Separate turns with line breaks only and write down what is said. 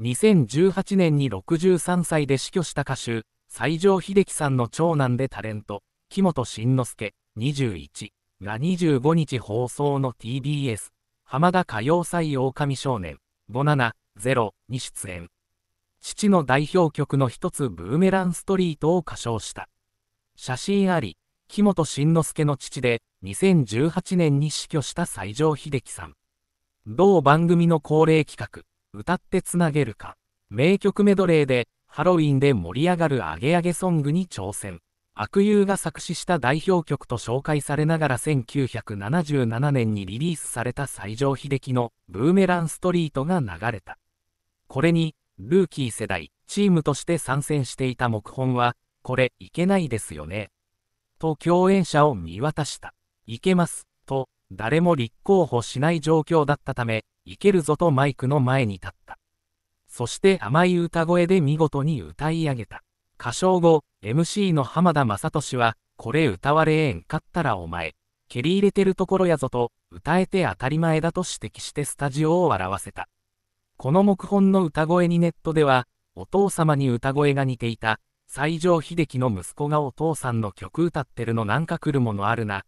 2018年に63歳で死去した歌手、西城秀樹さんの長男でタレント、木本慎之介21が25日放送の TBS 浜田歌謡祭狼少年570に出演。父の代表曲の一つブーメランストリートを歌唱した。写真あり、木本慎之介の父で2018年に死去した西城秀樹さん。同番組の恒例企画。歌ってつなげるか、名曲メドレーでハロウィンで盛り上がるアゲアゲソングに挑戦。悪友が作詞した代表曲と紹介されながら1977年にリリースされた西城秀樹のブーメランストリートが流れた。これに、ルーキー世代、チームとして参戦していた木本は、これいけないですよね。と共演者を見渡した。いけます、と、誰も立候補しない状況だったため、いけるぞとマイクの前に立った。そして甘い歌声で見事に歌い上げた。歌唱後、MC の浜田雅俊は、これ歌われえんかったらお前、蹴り入れてるところやぞと、歌えて当たり前だと指摘してスタジオを笑わせた。この木本の歌声にネットでは、お父様に歌声が似ていた、西城秀樹の息子がお父さんの曲歌ってるのなんか来るものあるな、